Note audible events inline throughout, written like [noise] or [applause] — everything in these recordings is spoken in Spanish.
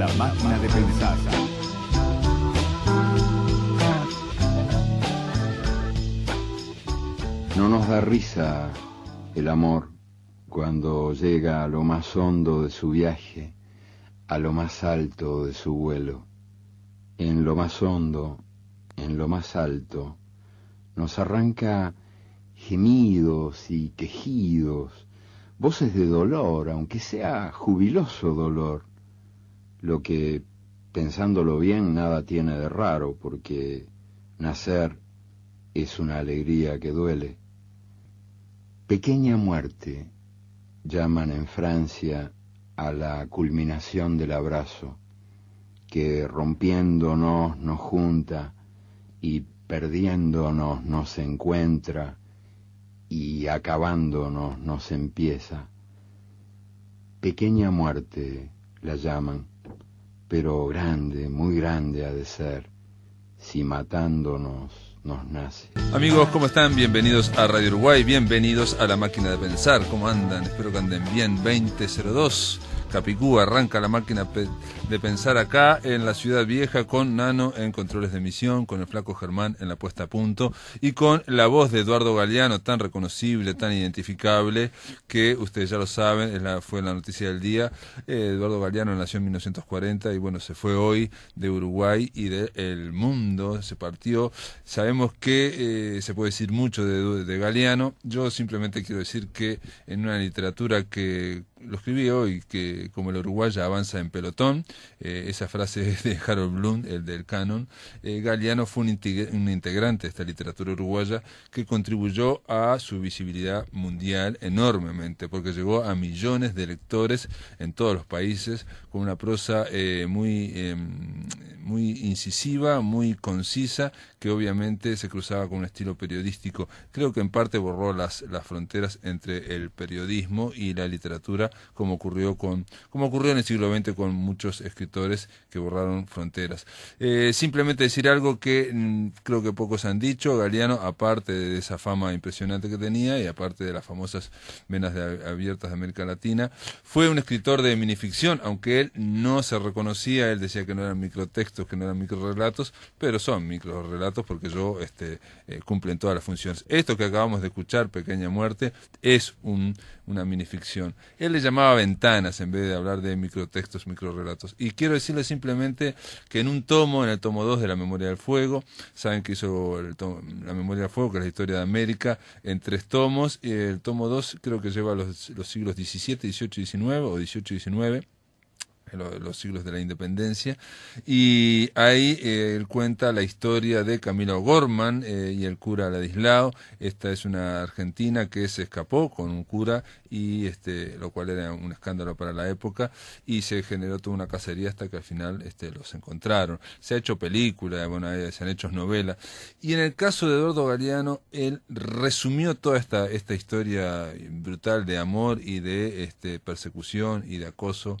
La No nos da risa el amor cuando llega a lo más hondo de su viaje, a lo más alto de su vuelo. En lo más hondo, en lo más alto, nos arranca gemidos y quejidos, voces de dolor, aunque sea jubiloso dolor, lo que pensándolo bien nada tiene de raro, porque nacer es una alegría que duele. Pequeña muerte llaman en Francia a la culminación del abrazo, que rompiéndonos nos junta y perdiéndonos nos encuentra y acabándonos nos empieza. Pequeña muerte la llaman pero grande, muy grande ha de ser, si matándonos nos nace. Amigos, ¿cómo están? Bienvenidos a Radio Uruguay, bienvenidos a la máquina de pensar. ¿Cómo andan? Espero que anden bien. 2002. Capicú arranca la máquina de pensar acá en la ciudad vieja con Nano en controles de emisión, con el flaco Germán en la puesta a punto y con la voz de Eduardo Galeano tan reconocible, tan identificable que ustedes ya lo saben, fue la noticia del día. Eh, Eduardo Galeano nació en 1940 y bueno, se fue hoy de Uruguay y del mundo, se partió. Sabemos que eh, se puede decir mucho de, de Galeano. Yo simplemente quiero decir que en una literatura que lo escribí hoy, que como el uruguaya avanza en pelotón, eh, esa frase [laughs] de Harold Bloom, el del canon, eh, Galeano fue un, integrante de esta literatura uruguaya que contribuyó a su visibilidad mundial enormemente, porque llegó a millones de lectores en todos los países con una prosa eh, muy, em, muy incisiva, muy concisa, que obviamente se cruzaba con un estilo periodístico. Creo que en parte borró las, las fronteras entre el periodismo y la literatura como ocurrió, con, ocurrió en el siglo XX con muchos escritores que borraron fronteras. Eh, simplemente decir algo que mm, creo que pocos han dicho, Galeano, aparte de esa fama impresionante que tenía y aparte de las famosas venas abiertas de América Latina, fue un escritor de minificción, aunque él no se reconocía, él decía que no eran microtextos, que no eran microrelatos, pero son microrelatos porque yo este, eh, cumplen todas las funciones. Esto que acabamos de escuchar, Pequeña Muerte, es un una minificción. Él le llamaba ventanas en vez de hablar de microtextos, microrelatos. Y quiero decirle simplemente que en un tomo, en el tomo 2 de La Memoria del Fuego, saben que hizo el La Memoria del Fuego, que es la historia de América, en tres tomos. Eh, el tomo 2 creo que lleva los, los siglos 17 18 y XIX, o XVIII y XIX los siglos de la independencia. Y ahí eh, él cuenta la historia de Camilo Gorman eh, y el cura Ladislao. Esta es una argentina que se escapó con un cura, y este, lo cual era un escándalo para la época, y se generó toda una cacería hasta que al final este, los encontraron. Se ha hecho película, bueno, eh, se han hecho novelas. Y en el caso de Eduardo Galeano, él resumió toda esta, esta historia brutal de amor y de este, persecución y de acoso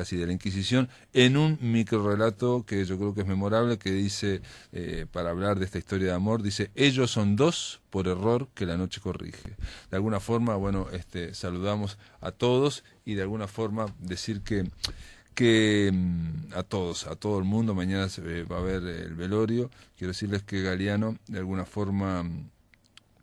casi de la Inquisición, en un microrelato que yo creo que es memorable, que dice, eh, para hablar de esta historia de amor, dice, ellos son dos por error que la noche corrige. De alguna forma, bueno, este, saludamos a todos y de alguna forma decir que que mm, a todos, a todo el mundo, mañana se eh, va a ver el velorio, quiero decirles que Galeano de alguna forma mm,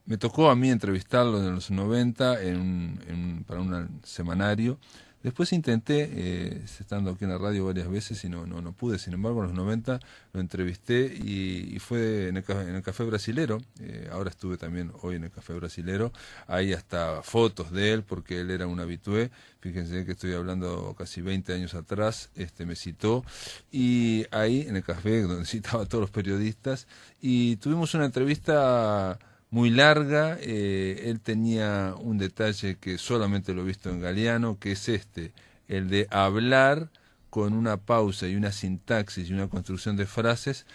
me tocó a mí entrevistarlo en los 90 en, para un semanario Después intenté, eh, estando aquí en la radio varias veces y no, no, no pude, sin embargo, en los 90 lo entrevisté y, fue en el, Café Brasilero, eh, ahora estuve también hoy en el Café Brasilero, ahí hasta fotos de él porque él era un habitué, fíjense que estoy hablando casi 20 años atrás, este me citó y ahí en el café [laughs] donde citaba a todos los periodistas y tuvimos una entrevista muy larga. Eh, él tenía un detalle que solamente lo he visto en Galeano, que es este, el de hablar con una pausa y una sintaxis y una construcción de frases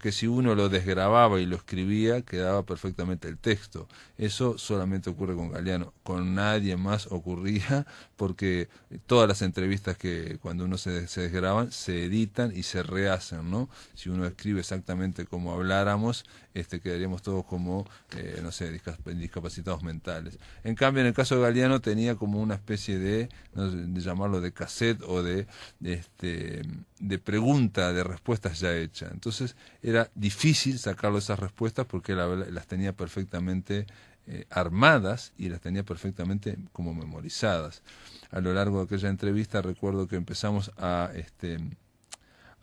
que, si uno lo desgrababa y lo escribía, quedaba perfectamente el texto. Eso solamente ocurre con Galeano, con nadie más ocurría, porque todas las entrevistas que cuando uno se, se desgraban se editan y se rehacen, ¿no? Si uno escribe exactamente como habláramos, este, quedaríamos todos como, eh, no sé, discapacitados mentales. En cambio, en el caso de Galeano tenía como una especie de, llamarlo de cassette o de, de, este, de pregunta, de respuestas ya hecha. Entonces, era difícil sacarlo esas respuestas porque las tenía perfectamente eh, armadas y las tenía perfectamente como memorizadas. A lo largo de aquella entrevista recuerdo que empezamos a este,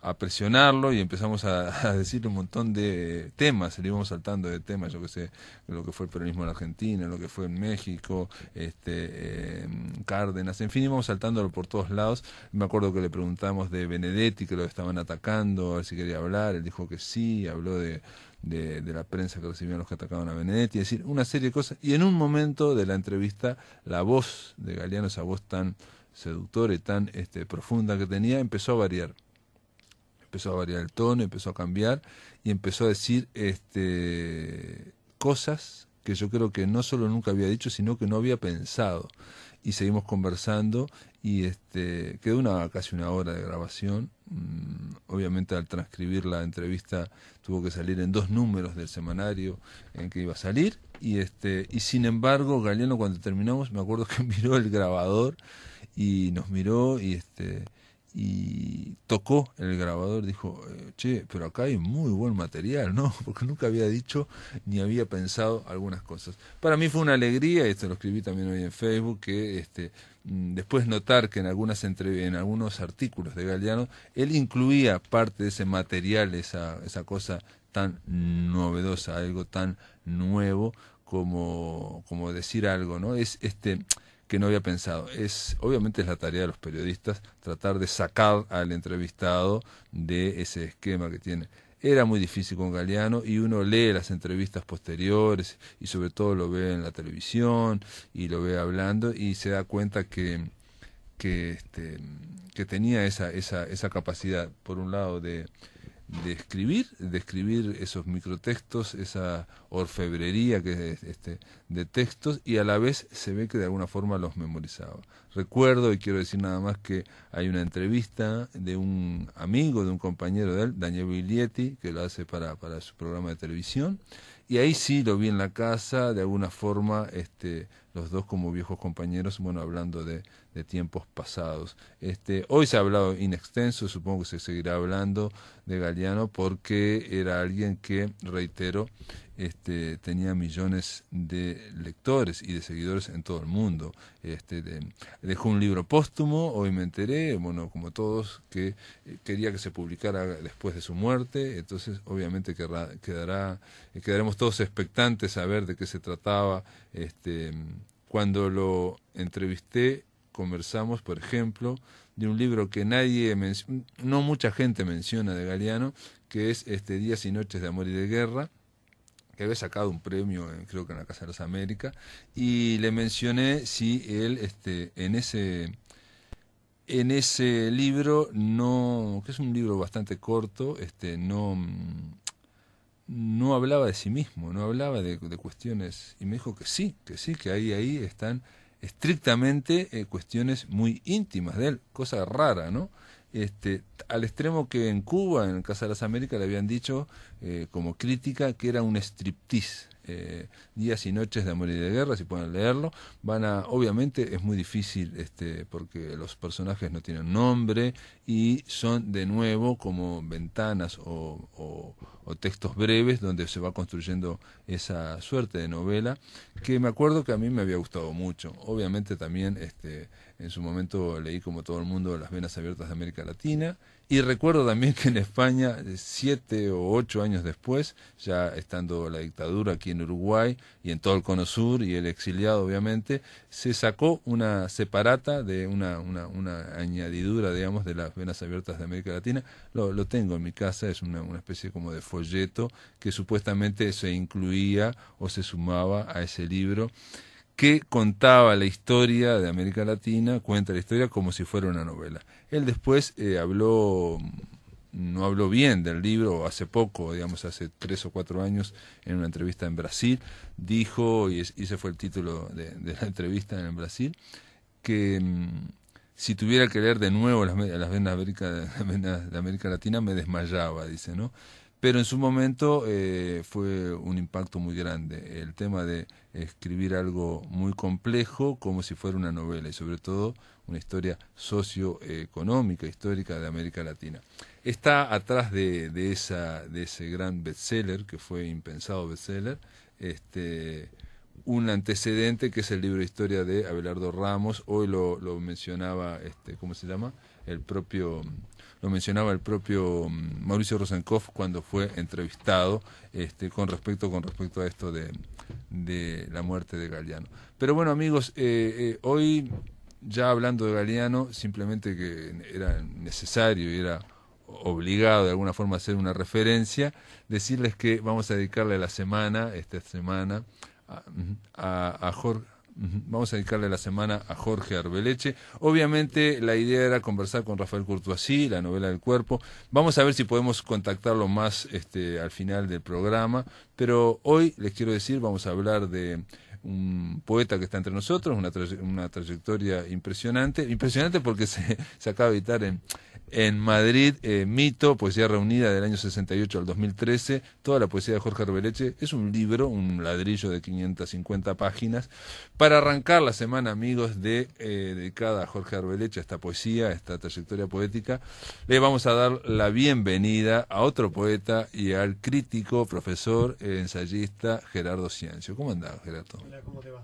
a presionarlo y empezamos a, [laughs] decirle decir un montón de temas, le íbamos saltando de temas, yo que sé, lo que fue el peronismo en Argentina, lo que fue en México, este, em, Cárdenas, en fin, íbamos saltándolo por todos lados. Me acuerdo que le preguntamos de Benedetti, que lo estaban atacando, a ver si quería hablar, él dijo que sí, habló de, la prensa que recibían los que atacaban a Benedetti, es decir, una serie de cosas. Y en un momento de la entrevista, la voz de Galeano, esa voz tan seductora y tan este, profunda que tenía, empezó a variar empezó a variar el tono, empezó a cambiar y empezó a decir este, cosas que yo creo que no solo nunca había dicho, sino que no había pensado. Y seguimos conversando y este, quedó una, casi una hora de grabación. Mm, obviamente al transcribir la entrevista tuvo que salir en dos números del semanario en que iba a salir. Y, este, y sin embargo, Galeano cuando terminamos, me acuerdo que [laughs] miró el grabador y nos miró y este y tocó el grabador, dijo, eh, che, pero acá hay muy buen material, ¿no? [laughs] Porque nunca había dicho ni había pensado algunas cosas. Para mí fue una alegría, esto lo escribí también hoy en Facebook, que este, mm, después notar que en, algunas en algunos artículos de Galeano, él incluía parte de ese material, esa, esa cosa tan novedosa, algo tan nuevo como, como decir algo, ¿no? Es este que no había pensado. Es obviamente es la tarea de los periodistas tratar de sacar al entrevistado de ese esquema que tiene. Era muy difícil con Galeano y uno lee las entrevistas posteriores y sobre todo lo ve en la televisión y lo ve hablando y se da cuenta que que, este, que tenía esa, esa, esa capacidad, por un lado, de, de escribir, de escribir esos microtextos, esa orfebrería que es este, de textos y a la vez se ve que de alguna forma los memorizaba. Recuerdo y quiero decir nada más que hay una entrevista de un amigo, de un compañero de él, Daniel Viglietti, que lo hace para, para su programa de televisión y ahí sí lo vi en la casa, de alguna forma este, los dos como viejos compañeros, bueno, hablando de, de tiempos pasados. Este, hoy se ha hablado in extenso, supongo que se seguirá hablando de Galeano porque era alguien que, reitero, este, tenía millones de lectores y de seguidores en todo el mundo. Este, dejó un libro póstumo, hoy me enteré, bueno, como todos, que eh, quería que se publicara después de su muerte, entonces obviamente quedará, quedaremos todos expectantes a ver de qué se trataba. Este, cuando lo entrevisté conversamos, por ejemplo, de un libro que nadie, no mucha gente menciona de Galeano, que es este Días y Noches de Amor y de Guerra, que había sacado un premio, creo que en la Casa de las Américas, y le mencioné si él este, en ese en ese libro no, que es un libro bastante corto, este, no, no hablaba de sí mismo, no hablaba de, de, cuestiones, y me dijo que sí, que sí, que ahí, ahí están estrictamente eh, cuestiones muy íntimas de él, cosa rara, ¿no? Este, al extremo que en Cuba, en el Casa de las Américas, le habían dicho eh, como crítica que era un striptease. Eh, días y Noches de Amor y de Guerra, si pueden leerlo. Van a, obviamente es muy difícil este, porque los personajes no tienen nombre y son de nuevo como ventanas o, o textos breves donde se va construyendo esa suerte de novela que me acuerdo que a mí me había gustado mucho. Obviamente también este, en su momento leí como todo el mundo Las Venas Abiertas de América Latina y recuerdo también que en España, eh, siete o ocho años después, ya estando la dictadura aquí en Uruguay y en todo el cono sur y el exiliado obviamente, se sacó una separata de una, una, una añadidura, digamos, de las venas abiertas de América Latina. Lo, tengo en mi casa, es una, una, especie como de folleto que supuestamente se incluía o se sumaba a ese libro que contaba la historia de América Latina, cuenta la historia como si fuera una novela. Él después eh, habló, mm, no habló bien del libro, hace poco, digamos, hace tres o cuatro años, en una entrevista en Brasil, dijo, y ese fue el título de, la entrevista en Brasil, que mm, si tuviera que leer de nuevo las, de América Latina me desmayaba, dice, ¿no? pero en su momento eh, fue un impacto muy grande el tema de escribir algo muy complejo como si fuera una novela y sobre todo una historia socioeconómica, histórica de América Latina. Está atrás de, de esa, de ese gran bestseller, que fue impensado bestseller, este, un antecedente que es el libro de historia de Abelardo Ramos, hoy lo, lo mencionaba, este, ¿cómo se llama? El propio lo mencionaba el propio mm, Mauricio Rosenkoff cuando fue entrevistado este, con, respecto, con respecto a esto de, la muerte de Galeano. Pero bueno, amigos, eh, eh, hoy ya hablando de Galeano, simplemente que era necesario y era obligado de alguna forma hacer una referencia, decirles que vamos a dedicarle la semana, esta semana, a, a Jorge Vamos a dedicarle la semana a Jorge Arbeleche. Obviamente la idea era conversar con Rafael Courtoisí, la novela del cuerpo. Vamos a ver si podemos contactarlo más este, al final del programa. Pero hoy les quiero decir, vamos a hablar de un poeta que está entre nosotros, una, una trayectoria impresionante, impresionante porque [laughs] se, se acaba de editar en, en Madrid, eh, Mito, Poesía Reunida del año 68 al 2013, toda la poesía de Jorge Arbeleche. Es un libro, un ladrillo de 550 páginas, para arrancar la semana, amigos, de, eh, dedicada a Jorge Arbeleche, a esta poesía, a esta trayectoria poética. Le vamos a dar la bienvenida a otro poeta y al crítico, profesor, ensayista Gerardo Ciencio. ¿Cómo anda, Gerardo? Hola, ¿cómo te va?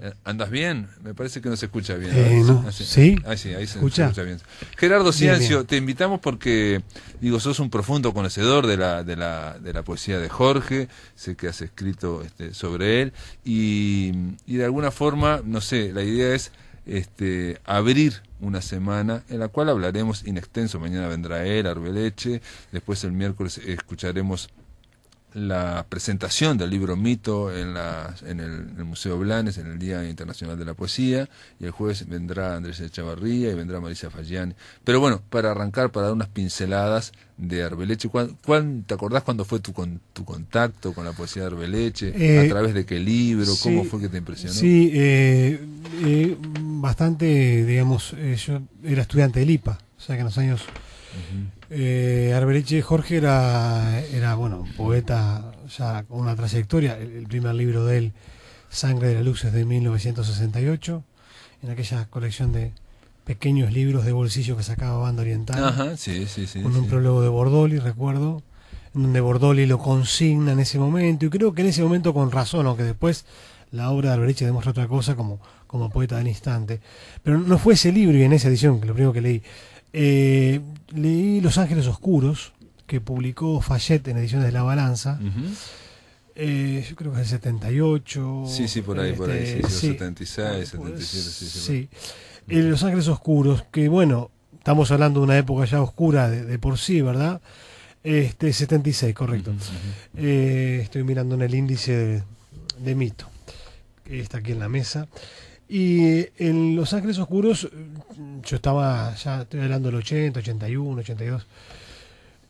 Eh, ¿Andas bien? Me parece que no se escucha bien. Eh, ah, ah, ah, sí. ahí se escucha, bien. Gerardo Ciencio, te invitamos porque, digo, sos un profundo conocedor de la, de la, de la poesía de Jorge, sé que has escrito este, sobre él, y, de alguna forma, no sé, la idea es este, abrir una semana en la cual hablaremos in extenso. Mañana vendrá él, Arbeleche, después el miércoles escucharemos la presentación del libro Mito en, la, en, el, Museo Blanes, en el Día Internacional de la Poesía, y el jueves vendrá Andrés Echavarría y vendrá Marisa Fallani. Pero bueno, para arrancar, para dar unas pinceladas de Arbeleche, ¿cuál, te acordás cuándo fue tu, con, tu contacto con la poesía de Arbeleche? ¿A eh, través de qué libro? ¿Cómo fue que te impresionó? Sí, eh, eh, bastante, digamos, yo era estudiante de Lipa, o sea que en los años... Eh, Jorge era, era, bueno, poeta ya con una trayectoria. El, primer libro de él, Sangre de la Luz, es de 1968, en aquella colección de pequeños libros de bolsillo que sacaba Banda Oriental. Ajá, sí, con un prólogo de Bordoli, recuerdo, donde Bordoli lo consigna en ese momento, y creo que en ese momento con razón, aunque después la obra de Arbereche demuestra otra cosa como, como poeta del instante. Pero no fue ese libro y en esa edición, que lo primero que leí, eh, leí Los Ángeles Oscuros, que publicó Fayette en Ediciones de la Balanza. Eh, yo creo que es el 78. Sí, sí, por ahí, por ahí. 76, 77, este, sí. sí, pues, Los Ángeles Oscuros, que bueno, estamos hablando de una época ya oscura de, por sí, ¿verdad? Este, 76, correcto. Eh, estoy mirando en el índice de, mito que Está aquí en la mesa. Y en Los Ángeles Oscuros, mm, yo estaba ya, estoy hablando del 80, 81, 82.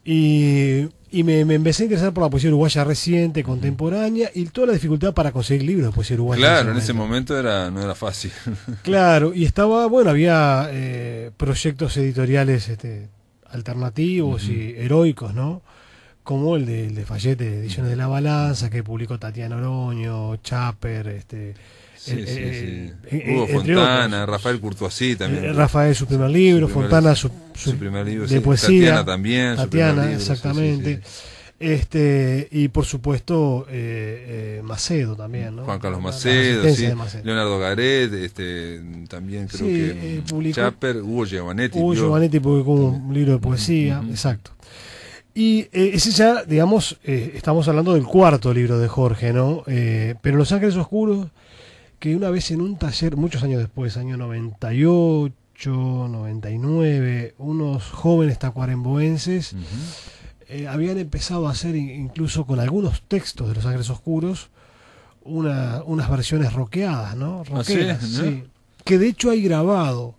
Y, y me, empecé a interesar por la poesía uruguaya reciente, contemporánea, y toda la dificultad para conseguir libros de poesía uruguaya. Claro, en ese momento, era, no era fácil. [laughs] Claro, y estaba, bueno, había eh, proyectos editoriales este, alternativos y heroicos, ¿no? Como el de, Fallete, de Fayette, Ediciones de la Balanza, que publicó Tatiana Oroño, Chaper, este eh, eh, Hugo eh, Fontana, Rafael Courtoisí también. Rafael su primer libro, Fontana su, primer libro de poesía. Tatiana también. Tatiana, exactamente. Este, y por supuesto Macedo también, ¿no? Juan Carlos Macedo, Leonardo Garet, este, también creo que mm, Hugo Giovanetti. Hugo Giovanetti publicó un libro de poesía, exacto. Y ese ya, digamos, estamos hablando del cuarto libro de Jorge, ¿no? pero Los Ángeles Oscuros que una vez en un taller, muchos años después, año 98, 99, unos jóvenes tacuaremboenses eh, habían empezado a hacer incluso con algunos textos de los Ángeles Oscuros unas versiones roqueadas, ¿no? Roqueadas. Que de hecho hay grabado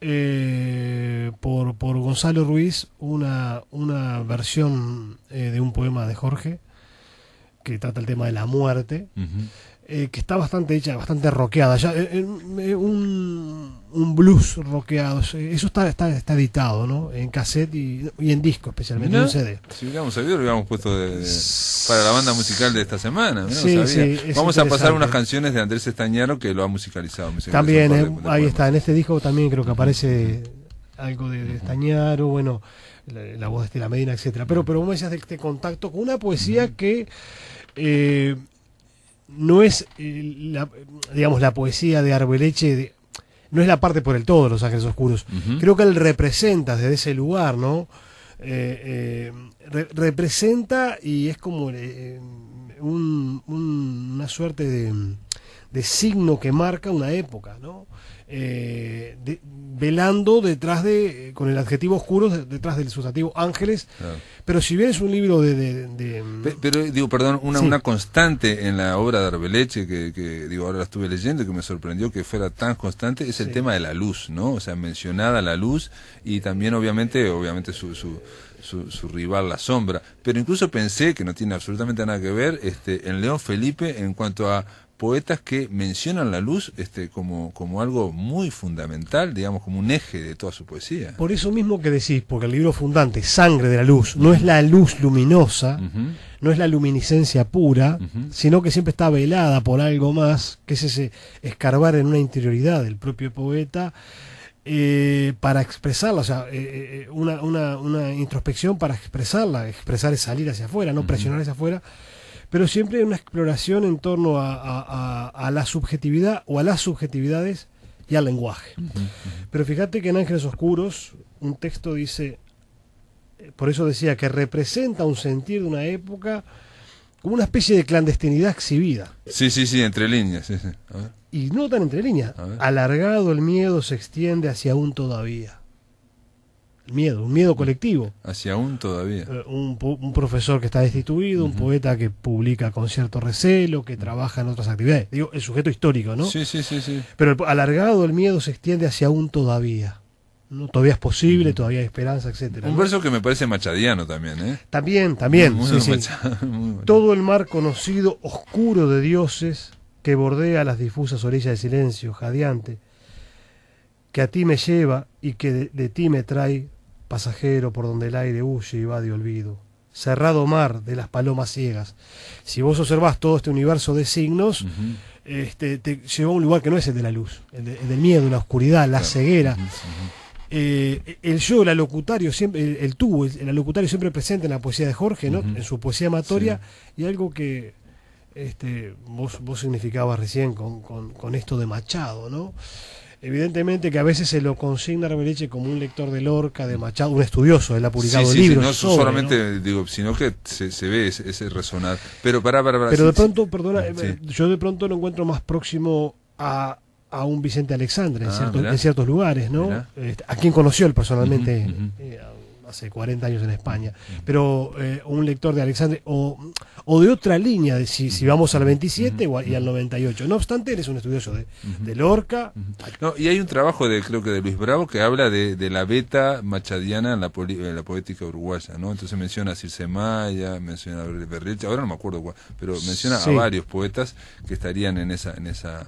eh, por, Gonzalo Ruiz una, una versión eh, de un poema de Jorge que trata el tema de la muerte. Eh, que está bastante hecha, bastante rockeada, eh, eh, un, blues rockeado. Eso está, está, está editado, ¿no? En cassette y, en disco, especialmente en CD. Si hubiéramos sabido, lo hubiéramos puesto para la banda musical de esta semana. Vamos a pasar unas canciones de Andrés Estañaro que lo ha musicalizado. También, ahí está, en este disco también creo que aparece algo de, Estañaro, bueno. La, voz de Estela Medina, etcétera. Pero, pero vos me decías de este contacto con una poesía que no es, eh, la, digamos, la poesía de Arbeleche, no es la parte por el todo de Los Ángeles Oscuros. Creo que él representa desde ese lugar, ¿no? Eh, eh, representa y es como una suerte de, de, signo que marca una época, ¿no? Eh, velando detrás de, con el adjetivo oscuro, detrás del sustantivo ángeles. Pero si bien es un libro de... Mm, pero, eh, digo, perdón, una, una constante en la obra de Arbeleche, que, digo, ahora la estuve leyendo, que me sorprendió que fuera tan constante, es el tema de la luz, ¿no? O sea, mencionada la luz y también obviamente, obviamente su, su su, su, rival, la sombra. Pero incluso pensé, que no tiene absolutamente nada que ver, este, en León Felipe en cuanto a poetas que mencionan la luz este, como, algo muy fundamental, digamos, como un eje de toda su poesía. Por eso mismo que decís, porque el libro fundante, Sangre de la Luz, no es la luz luminosa, no es la luminiscencia pura, sino que siempre está velada por algo más, que es ese escarbar en una interioridad del propio poeta. Eh, para expresarla, o sea, eh, eh, una, introspección para expresarla, expresar es salir hacia afuera, no presionar hacia afuera, pero siempre hay una exploración en torno a, la subjetividad o a las subjetividades y al lenguaje. Pero fíjate que en Ángeles Oscuros un texto dice, eh, por eso decía, que representa un sentir de una época como una especie de clandestinidad exhibida. Sí, sí, sí, entre líneas. Sí, sí. Y no tan entre líneas. Alargado el miedo se extiende hacia un todavía miedo, un miedo mm. colectivo. Hacia aún todavía. Eh, un, profesor que está destituido, un poeta que publica con cierto recelo, que trabaja en otras actividades. Digo, el sujeto histórico, ¿no? Sí, sí, sí. sí. Pero alargado el miedo se extiende hacia aún todavía. ¿no? Todavía es posible, todavía hay esperanza, etcétera. Un verso que me parece machadiano también, ¿eh? También, también. Todo el mar conocido, oscuro de dioses, que bordea las difusas orillas de silencio, jadeante, que a ti me lleva y que de ti me trae pasajero por donde el aire huye y va de olvido. Cerrado mar de las palomas ciegas. Si vos observás todo este universo de signos, este, te lleva a un lugar que no es el de la luz, el, de, del miedo, la oscuridad, la ceguera. Eh, el yo, el alocutario, siempre, el, tú, el, siempre presente en la poesía de Jorge, ¿no? en su poesía amatoria, y algo que este, vos, vos significabas recién con, con esto de Machado, ¿no? evidentemente que a veces se lo consigna Rebeleche como un lector de Lorca, de Machado, un estudioso, él ha publicado sí, sí, libros. no solamente, digo, sino que se, ve ese, resonar. Pero para pará, pará Pero de pronto, perdona, ah, eh, yo de pronto lo encuentro más próximo a, un Vicente Alexandre en, ah, ciertos, lugares, ¿no? Este, a quien conoció él personalmente. Eh, hace 40 años en España, pero eh, un lector de Alexandre o, de otra línea, de si, vamos al 27 y al 98. No obstante, eres un estudioso de, Lorca. y hay un trabajo de, creo que de Luis Bravo que habla de, la beta machadiana en la, la poética uruguaya, ¿no? Entonces menciona a Circe Maya, menciona a Berrilche, ahora no me acuerdo, pero menciona a varios poetas que estarían en esa en esa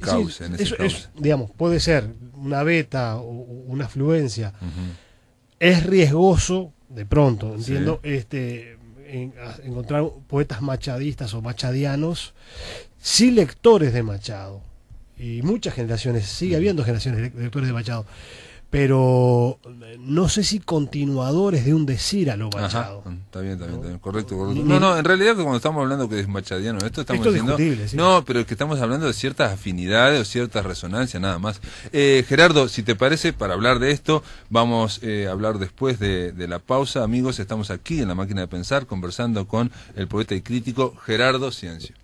causa, eso, digamos, puede ser una beta o una afluencia es riesgoso, de pronto, entiendo, este, encontrar poetas machadistas o machadianos, sí lectores de Machado. Y muchas generaciones, sigue habiendo generaciones de lectores de Machado pero eh, no sé si continuadores de un decir a lo machado. Mm, está bien, está bien, está bien. Correcto, correcto. No, no, en realidad cuando estamos hablando que es machadiano, esto estamos diciendo. No, pero es que estamos hablando de ciertas afinidades o ciertas resonancias, nada más. Eh, Gerardo, si te parece, para hablar de esto, vamos eh, a hablar después de, de la pausa. Amigos, estamos aquí en la máquina de pensar conversando con el poeta y crítico Gerardo Ciencio.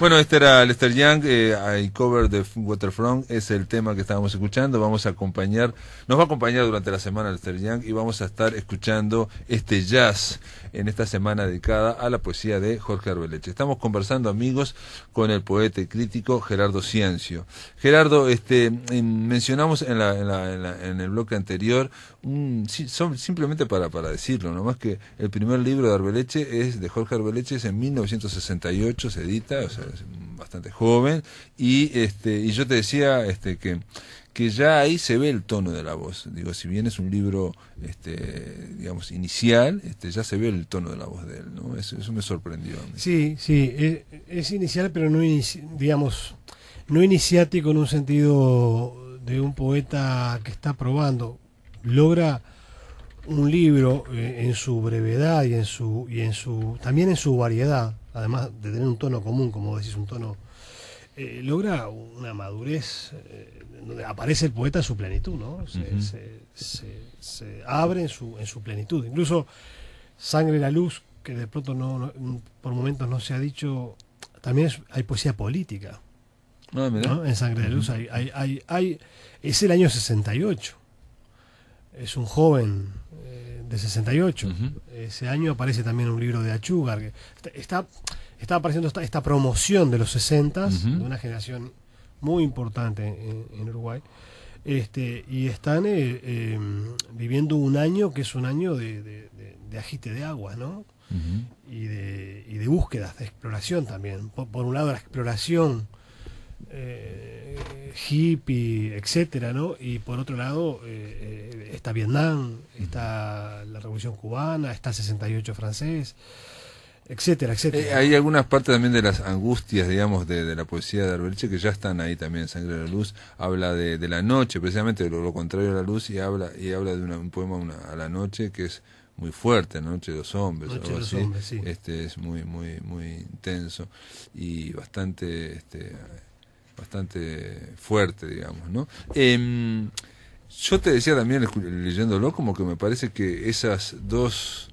Bueno, este era Lester Young, eh, I Cover the Waterfront, es el tema que estábamos escuchando. Vamos a acompañar, nos va a acompañar durante la semana Lester Young y vamos a estar escuchando este jazz en esta semana dedicada a la poesía de Jorge Arbeleche. Estamos conversando, amigos, con el poeta y crítico Gerardo Ciencio. Gerardo, este, mm, mencionamos en el bloque anterior Mm, son simplemente para, para decirlo, nomás que el primer libro de Arbeleche es de Jorge Arbeleche, es en 1968, se edita, o sea, es bastante joven, y, este, y yo te decía este, que, que ya ahí se ve el tono de la voz. Digo, si bien es un libro, este, digamos, inicial, este, ya se ve el tono de la voz de él, ¿no? Eso, me sorprendió. Sí, sí, e, es, inicial, pero no, digamos, no iniciático en un sentido de un poeta que está probando logra un libro eh, en su brevedad y en su y en su también en su variedad, además de tener un tono común, como decís, un tono eh, logra una madurez eh, donde aparece el poeta en su plenitud, ¿no? Se, abre en su, en su plenitud. Incluso Sangre la Luz, que de pronto no, por momentos no se ha dicho, también hay poesía política. Ah, en Sangre la Luz hay, es el año 68 es un joven eh, de 68. Ese año aparece también un libro de Achugar, está, está, apareciendo esta, promoción de los 60 de una generación muy importante en, Uruguay. Este, y están eh, em, viviendo un año que es un año de, de, agite de agua, ¿no? y, de, y de búsquedas, de exploración también. por un lado, la exploración eh, hippie, etcétera, ¿no? Y por otro lado eh, eh, está Vietnam, está la Revolución Cubana, está 68 francés, etcétera, etcétera. Eh, hay algunas partes también de las angustias, digamos, de, la poesía de Arbeliche que ya están ahí también. Sangre de la Luz habla de, la noche, precisamente lo, contrario a la luz, y habla y habla de un poema a la noche que es muy fuerte, Noche de los Hombres, Noche de los Hombres, Este es muy, muy, muy intenso y bastante este, bastante fuerte, digamos, ¿no? Em, yo te decía también, leyéndolo, como que me parece que esas dos,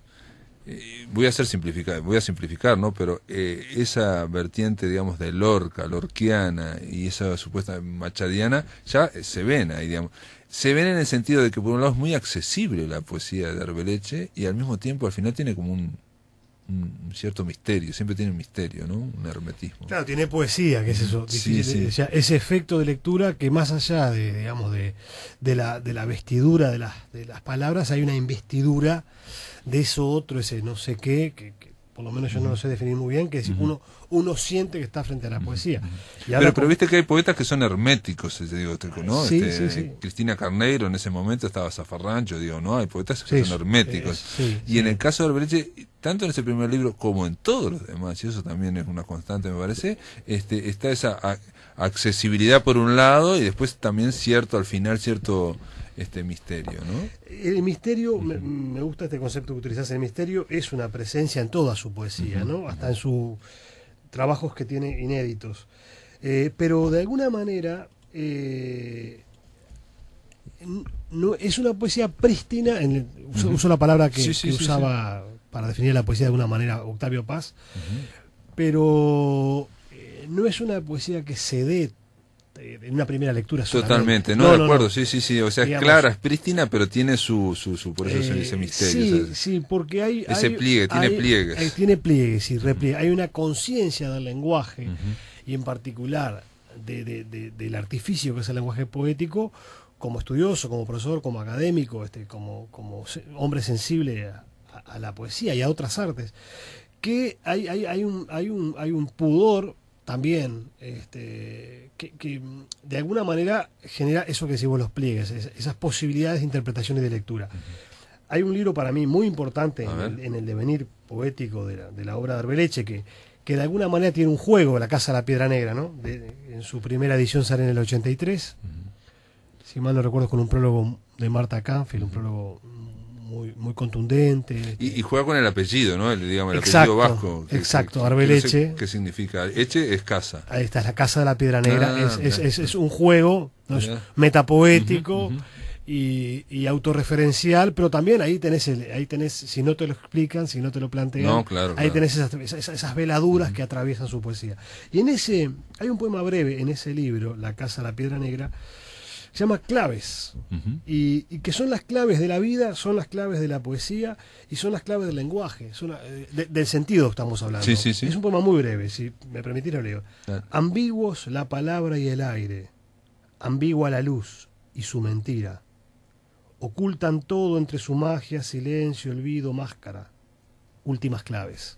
eh, voy a hacer simplificar, voy a simplificar, ¿no? Pero eh, esa vertiente, digamos, de Lorca, Lorquiana y esa supuesta machadiana, ya se ven ahí, digamos. Se ven en el sentido de que por un lado es muy accesible la poesía de Arbeleche y al mismo tiempo al final tiene como un, un cierto misterio, siempre tiene un misterio, ¿no? Un hermetismo. Claro, tiene poesía, que es eso, ese efecto de lectura que más allá de, digamos, de, la, de la vestidura de las, de las palabras, hay una investidura de eso otro, ese no sé qué, que, por lo menos yo no lo sé definir muy bien, que es uno, uno siente que está frente a la poesía. pero, viste que hay poetas que son herméticos, digo, este, ¿no? este, Cristina Carneiro en ese momento estaba Zafarrancho, digo, no, hay poetas que son herméticos. y en el caso de Albrecht, tanto en ese primer libro como en todos los demás, y eso también es una constante, me parece, este, está esa accesibilidad por un lado y después también cierto, al final, cierto este misterio, ¿no? El misterio, me, gusta este concepto que utilizas, el misterio es una presencia en toda su poesía, ¿no? Hasta en su trabajos que tiene inéditos. Eh, pero de alguna manera eh, no, es una poesía prístina, uso, la palabra que, usaba para definir la poesía de alguna manera Octavio Paz, pero eh, no es una poesía que se dé en una primera lectura. Totalmente, no, de acuerdo, sí, sí, sí. O sea, es clara, es prístina, pero tiene su, su, por eso se dice eh, misterio. Sí, porque hay. Ese pliegue, tiene pliegues. Eh, tiene pliegues y repliegues. Hay una conciencia del lenguaje y en particular del artificio que es el lenguaje poético como estudioso, como profesor, como académico, este, como, como hombre sensible a, la poesía y a otras artes, que hay, hay, un, hay, un, hay un pudor también, este, que, de alguna manera genera eso que decimos los pliegues, esas posibilidades de interpretaciones de lectura. Hay un libro para mí muy importante en el, devenir poético de la, obra de Arbeleche, que, que de alguna manera tiene un juego, La Casa de la Piedra Negra, ¿no? en su primera edición sale en el 83, si mal no recuerdo, con un prólogo de Marta Canfield, un prólogo muy, contundente. Y, juega con el apellido, ¿no? El, apellido vasco. exacto, Arbeleche. ¿Qué significa? Eche es casa. Ahí está, es la casa de la piedra negra. Ah, es, un juego metapoético. Y, y, autorreferencial, pero también ahí tenés, el, ahí tenés, si no te lo explican, si no te lo plantean, ahí tenés esas, veladuras que atraviesan su poesía. Y en ese, hay un poema breve en ese libro, La Casa de la Piedra Negra, se llama Claves, y, que son las claves de la vida, son las claves de la poesía y son las claves del lenguaje, son eh, del sentido estamos hablando. Sí, sí, sí. Es un poema muy breve, si me permitís lo leo. Ambiguos la palabra y el aire, ambigua la luz y su mentira. Ocultan todo entre su magia, silencio, olvido, máscara. Últimas claves.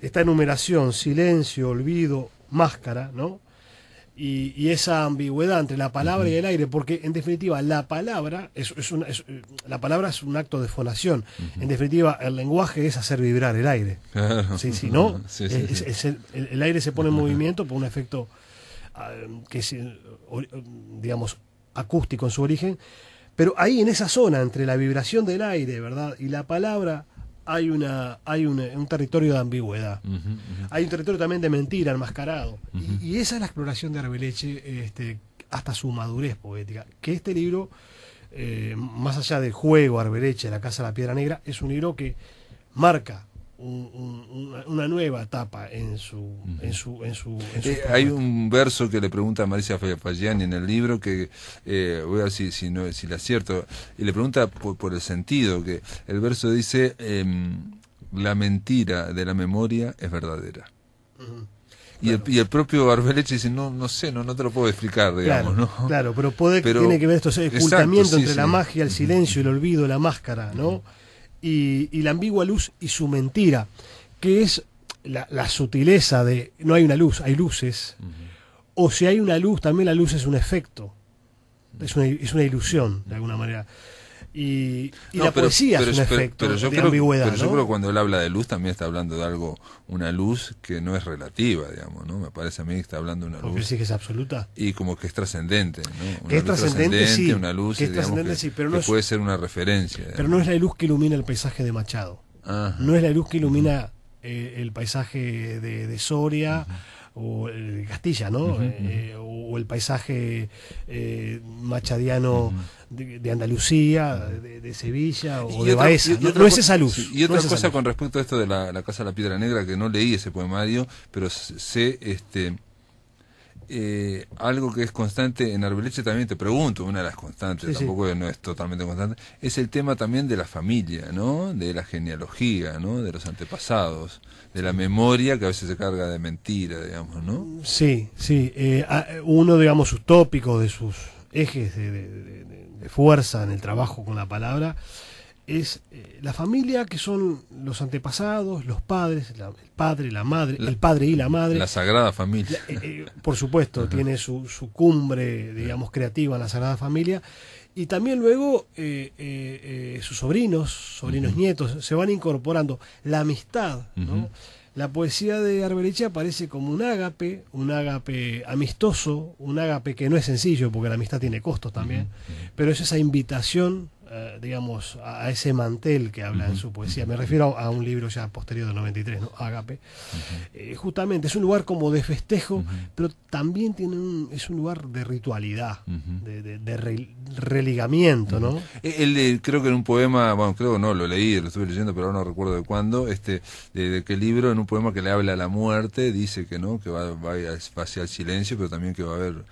Esta enumeración, silencio, olvido, máscara, ¿no? y, esa ambigüedad entre la palabra y el aire, porque en definitiva la palabra es, eh, la palabra es un acto de fonación. En definitiva, el lenguaje es hacer vibrar el aire. Si ¿no? El, aire se pone en movimiento por un efecto ah, que eh, digamos, acústico en su origen. Pero ahí en esa zona, entre la vibración del aire, ¿verdad? Y la palabra, hay, una, hay un, eh, territorio de ambigüedad. Hay un territorio también de mentira, enmascarado. y, esa es la exploración de Arbeleche este, hasta su madurez poética. Que este libro, eh, más allá del juego Arbeleche, La Casa de la Piedra Negra, es un libro que marca una nueva etapa en su... en su, eh, hay un verso que le pregunta a Marisa Fayani en el libro que, eh, voy a ver si, no, si la acierto, y le pregunta por, el sentido, que el verso dice, em, la mentira de la memoria es verdadera. Y, el, y, el, propio Barbeleche dice, no, no sé, no, no te lo puedo explicar, digamos, ¿no? Claro, pero, puede, pero, tiene que ver esto, ese ocultamiento entre la magia, el silencio, el olvido, la máscara, ¿no? y, la ambigua luz y su mentira, que es la, sutileza de no hay una luz, hay luces, o si hay una luz, también la luz es un efecto, es una, es una ilusión de alguna manera y, la poesía es un efecto Pero yo creo que cuando él habla de luz también está hablando de algo, una luz que no es relativa, digamos, ¿no? Me parece a mí que está hablando de una luz. es absoluta. Y como que es trascendente, ¿no? Una es trascendente, sí. Una luz que, sí, pero no puede ser una referencia. Pero no es la luz que ilumina el paisaje de Machado. No es la luz que ilumina eh, el paisaje de, Soria o el Castilla, ¿no? Eh, eh, o el paisaje eh, machadiano de, Andalucía, de, Sevilla o de no, es esa luz. y otra cosa con respecto a esto de la, Casa de la Piedra Negra, que no leí ese poemario, pero sé este eh, algo que es constante en Arbeleche también te pregunto, una de las constantes, tampoco no es totalmente constante, es el tema también de la familia, ¿no? De la genealogía, ¿no? De los antepasados, de la memoria que a veces se carga de mentira, digamos, ¿no? Sí, sí. Eh, uno, digamos, sus tópicos, de sus ejes de fuerza en el trabajo con la palabra es eh, la familia, que son los antepasados, los padres, el padre, la madre, el padre y la madre. La sagrada familia. Eh, eh, por supuesto, tiene su, su, cumbre, digamos, creativa en la sagrada familia. Y también luego sus sobrinos, sobrinos nietos, se van incorporando. La amistad, La poesía de Arbeleche aparece como un ágape, un ágape amistoso, un ágape que no es sencillo porque la amistad tiene costos también, pero es esa invitación eh, digamos, a ese mantel que habla en su poesía. Me refiero a, un libro ya posterior del 93, ¿no? Agape. Eh, justamente es un lugar como de festejo, pero también tiene un, es un lugar de ritualidad, de, de, de religamiento, ¿no? Eh, creo que en un poema, bueno, creo no, lo leí, lo estuve leyendo, pero ahora no recuerdo de cuándo, este, de, qué libro, en un poema que le habla a la muerte, dice que no, que va, va hacia el silencio, pero también que va a haber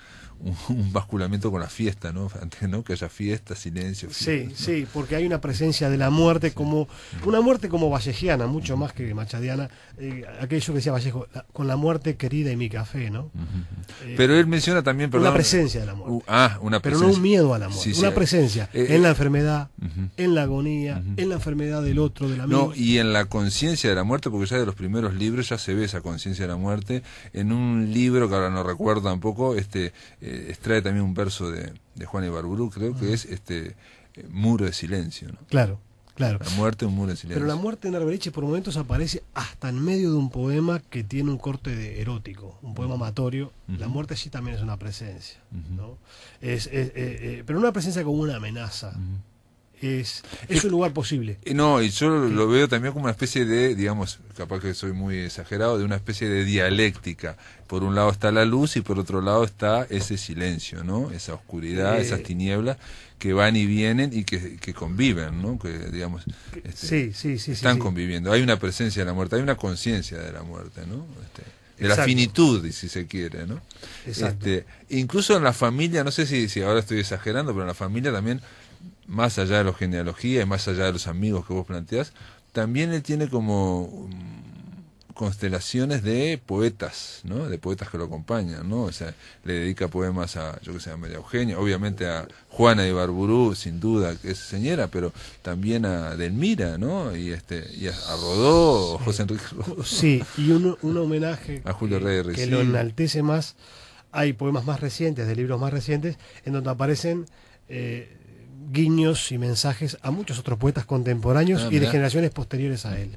un, basculamiento con la fiesta, ¿no? [laughs] Antes, ¿no? Que haya fiesta, silencio. sí, sí, porque hay una presencia de la muerte como, una muerte como vallejiana, mucho más que machadiana, eh, aquello que decía Vallejo, con la muerte querida y mi café, ¿no? Eh, Pero él menciona también, perdón. Una presencia de la muerte. Uh, ah, una presencia. Pero no un miedo a la muerte, una presencia eh, en la enfermedad, en la agonía, en la enfermedad del otro, la amigo. No, y en la conciencia de la muerte, porque ya de los primeros libros ya se ve esa conciencia de la muerte, en un libro que ahora no recuerdo tampoco, este extrae también un verso de, de Juan Ibarburu, creo que es este eh, muro de silencio. ¿no? Claro, claro. La muerte, un muro de silencio. Pero la muerte en Arbeleche por momentos aparece hasta en medio de un poema que tiene un corte de erótico, un poema amatorio. La muerte allí también es una presencia. pero ¿no? es, eh, eh, pero una presencia como una amenaza es, un lugar posible. No, y yo lo veo también como una especie de, digamos, capaz que soy muy exagerado, de una especie de dialéctica. Por un lado está la luz y por otro lado está ese silencio, ¿no? Esa oscuridad, esas eh. tinieblas que van y vienen y que, que conviven, ¿no? Que, digamos, este, sí, sí, sí, están conviviendo. Hay una presencia de la muerte, hay una conciencia de la muerte, ¿no? Este, de la finitud, si se quiere, ¿no? Este, incluso en la familia, no sé si, si ahora estoy exagerando, pero en la familia también más allá de la genealogía y más allá de los amigos que vos planteás, también él tiene como mm, constelaciones de poetas, ¿no? De poetas que lo acompañan, ¿no? O sea, le dedica poemas a, yo que sé, a María Eugenia, obviamente a Juana Ibarburú, sin duda, que es señora, pero también a Delmira, ¿no? Y este y a, Rodó, José Enrique Sí, y un, homenaje a Julio que, que lo enaltece más. Hay poemas más recientes, de libros más recientes, en donde aparecen eh, guiños y mensajes a muchos otros poetas contemporáneos ah, y de generaciones posteriores a él.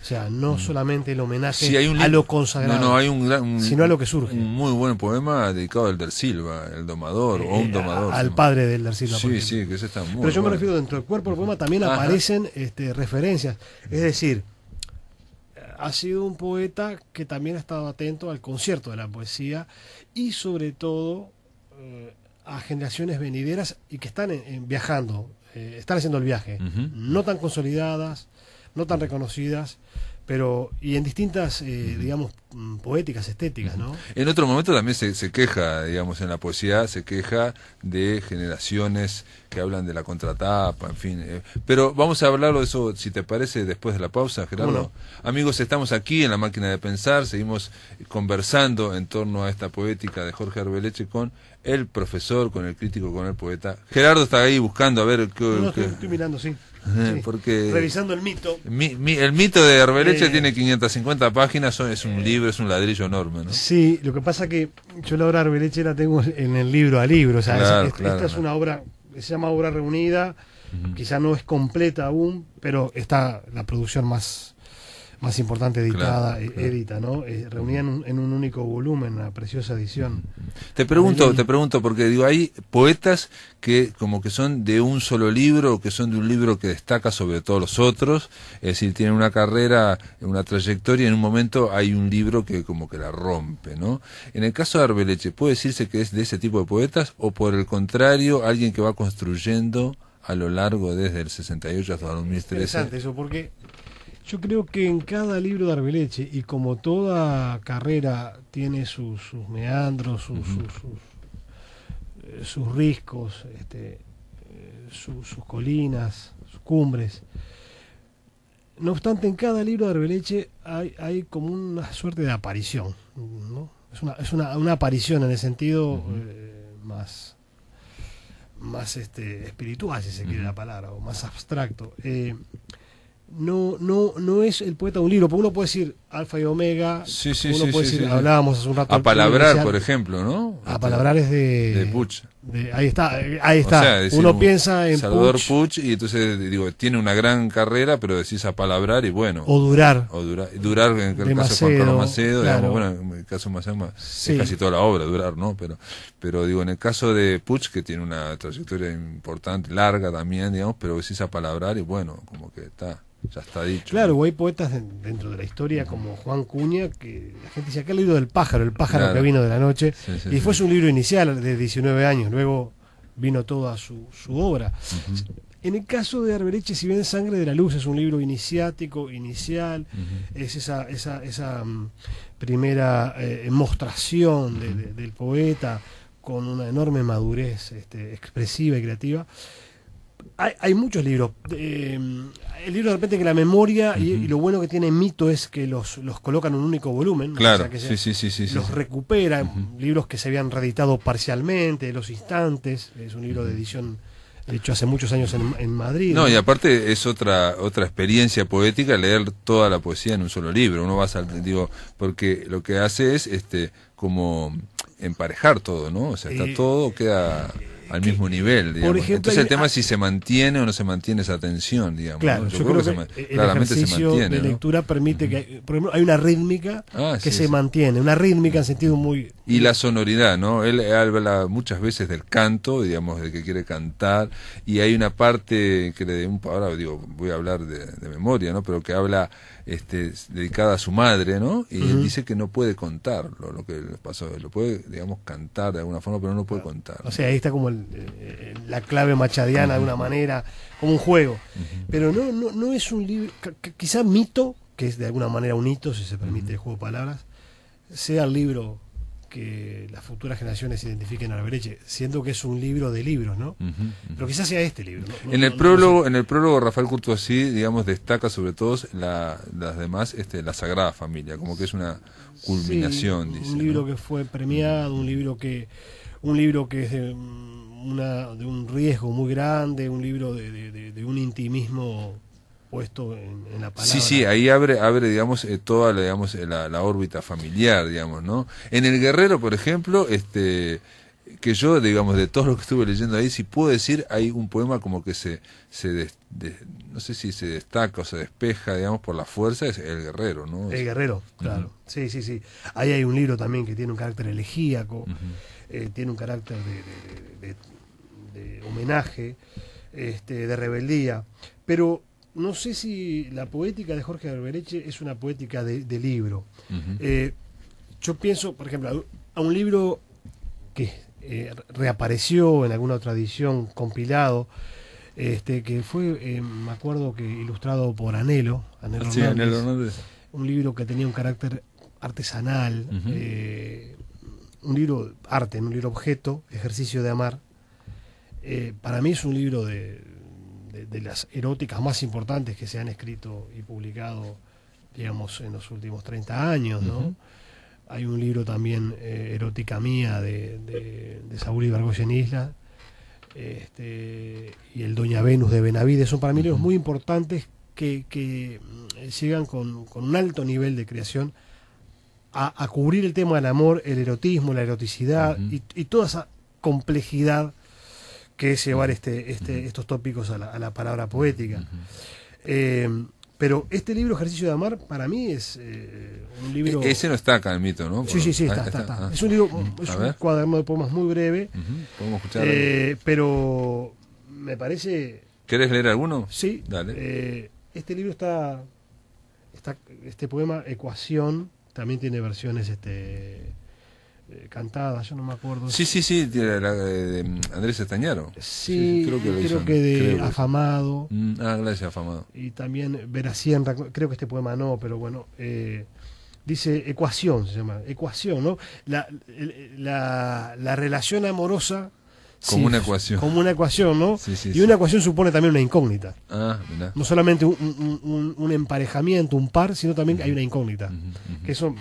O sea, no solamente el homenaje a lo consagrado, sino a lo que surge. Un muy buen poema dedicado al Dersilva, Silva, el domador, o un eh, domador. al padre del Dersilva, Silva. Sí, sí, que está muy Pero yo me refiero dentro del cuerpo del poema también aparecen este, referencias. Es decir, ha sido un poeta que también ha estado atento al concierto de la poesía y sobre todo eh, a generaciones venideras y que están viajando, eh, están haciendo el viaje, no tan consolidadas, no tan reconocidas, pero y en distintas, eh, digamos, mm, poéticas, estéticas, ¿no? En otro momento también se, se, queja, digamos, en la poesía, se queja de generaciones que hablan de la contratapa, en fin. Eh, pero vamos a hablarlo de eso, si te parece, después de la pausa, Gerardo. Amigos, estamos aquí en la máquina de pensar, seguimos conversando en torno a esta poética de Jorge Arbeleche con el profesor, con el crítico, con el poeta. Gerardo está ahí buscando a ver qué. Estoy, mirando, eh, sí. Porque Revisando el mito. el mito de Arbeleche eh, tiene 550 páginas, es un eh, libro, es un ladrillo enorme. ¿no? Sí, lo que pasa que yo la obra Arbeleche la tengo en el libro a libro. O sea, esta es una obra, se llama Obra Reunida, quizá no es completa aún, pero está la producción más, más importante editada, eh, edita, ¿no? Eh, reunían en un, único volumen, una preciosa edición. Te pregunto, te pregunto, porque digo, hay poetas que como que son de un solo libro, que son de un libro que destaca sobre todos los otros, es decir, tienen una carrera, una trayectoria, y en un momento hay un libro que como que la rompe, ¿no? En el caso de Arbeleche, ¿puede decirse que es de ese tipo de poetas, o por el contrario, alguien que va construyendo a lo largo desde el 68 hasta el 2013? Interesante eso, porque yo creo que en cada libro de Arbeleche, y como toda carrera tiene sus, meandros, sus, eh, sus, riscos, este, eh, sus colinas, sus cumbres, no obstante, en cada libro de Arbeleche hay, hay como una suerte de aparición, Es una, aparición en el sentido eh, más, más este, espiritual, si se quiere la palabra, o más abstracto no, no, no es el poeta un libro. pero uno puede decir, alfa y omega. uno hablábamos A palabrar, por ejemplo, ¿no? A palabrar es de. De Puch. ahí está, ahí está. uno piensa en. Salvador Puch. y entonces digo, tiene una gran carrera, pero decís a palabrar y bueno. O durar. O durar, en el caso de Juan Macedo, bueno, en el caso de Macedo casi toda la obra, durar, ¿no? Pero, pero digo, en el caso de Puch, que tiene una trayectoria importante, larga también, digamos, pero decís a palabrar y bueno, como que está, ya está dicho. Claro, hay poetas dentro de la historia como como Juan Cuña, que la gente dice, acá ha libro del pájaro, el pájaro que vino de la noche, y fue su libro inicial de 19 años, luego vino toda su, su obra. En el caso de Arbereche, si bien Sangre de la Luz es un libro iniciático, inicial, es esa, esa, esa mm, primera eh, mostración de, del poeta con una enorme madurez este, expresiva y creativa, hay, muchos libros. Em, el libro de repente que la memoria y, lo bueno que tiene Mito es que los, los colocan en un único volumen. Claro, que sí, sí, sí, Los recupera, libros que se habían reeditado parcialmente, Los Instantes, es un libro de edición de hecho hace muchos años en, Madrid. No, y aparte es otra otra experiencia poética leer toda la poesía en un solo libro. Uno va al digo, porque lo que hace es este como emparejar todo, ¿no? O sea, está eh, todo, queda... Al mismo nivel, digamos. Entonces el tema es si se mantiene o no se mantiene esa tensión, digamos. Claro, yo, creo, que, se, el ejercicio de lectura permite que, por ejemplo, hay una rítmica ah, que se mantiene, una rítmica en sentido muy... Y la sonoridad, ¿no? Él habla muchas veces del canto, digamos, de que quiere cantar, y hay una parte que le... Un, ahora digo, voy a hablar de, de memoria, ¿no? Pero que habla este, dedicada a su madre, ¿no? Y él dice que no puede contarlo, lo que le pasó. Lo puede, digamos, cantar de alguna forma, pero no puede contar. O sea, ahí está como eh, eh, la clave machadiana de una manera, como un juego. Pero no, no, no es un libro, quizá mito, que es de alguna manera un hito, si se permite el juego de palabras, sea el libro que las futuras generaciones identifiquen a la Bereche, siendo que es un libro de libros, ¿no? Pero quizás sea este libro. en, el prólogo, en el prólogo, Rafael así, digamos, destaca sobre todo las demás, este, la Sagrada Familia, como que es una culminación, sí, Un libro que fue premiado, un libro que, un libro que es de, mm, una, de un riesgo muy grande, un libro de un intimismo puesto en, la palabra. Sí, sí, ahí abre, abre digamos, eh, toda la, digamos, eh, la, órbita familiar, digamos, ¿no? En El Guerrero, por ejemplo, este que yo, digamos, de todo lo que estuve leyendo ahí, si puedo decir, hay un poema como que se, se no sé si se destaca o se despeja, digamos, por la fuerza, es El Guerrero, ¿no? El Guerrero, claro. Sí, sí, sí. Ahí hay un libro también que tiene un carácter elegíaco, eh, tiene un carácter de, de homenaje, este, de rebeldía. Pero no sé si la poética de Jorge Albereche es una poética de, libro. Eh, yo pienso, por ejemplo, a un libro que eh, reapareció en alguna otra edición compilado, este, que fue, eh, me acuerdo que ilustrado por Anhelo, Anelo sí, un libro que tenía un carácter artesanal, un libro arte, un libro objeto, ejercicio de amar. para mí es un libro de, de, las eróticas más importantes que se han escrito y publicado, digamos, en los últimos 30 años, ¿no? Hay un libro también, eh, Erótica Mía, de, de, de Saúl en Isla, este, y el Doña Venus de Benavides, son para mí libros muy importantes que, que eh, llegan con, un alto nivel de creación a, cubrir el tema del amor, el erotismo, la eroticidad y, y toda esa complejidad que es llevar este, este, estos tópicos a la, palabra poética. Eh, pero este libro, Ejercicio de Amar, para mí es eh, un libro... E-, ese no está acá, el mito, ¿no? Sí, sí, sí, está, está. es un, libro, es un cuaderno de poemas muy breve. Podemos escuchar. Eh, pero me parece... ¿Querés leer alguno? Sí. Dale. este libro está, está... Este poema, Ecuación, también tiene versiones... este eh, cantada, yo no me acuerdo. Sí, sí, sí, de, de, Andrés Estañaro. Sí, creo que, lo creo de Afamado. Mm, ah, gracias, Afamado. Y también Veracienta creo que este poema no, pero bueno, eh, dice ecuación, se llama, ecuación, ¿no? La, relación amorosa. Como una ecuación. Como una ecuación, ¿no? Sí, y una ecuación supone también una incógnita. Ah, No solamente un, emparejamiento, un par, sino también hay una incógnita. Que eso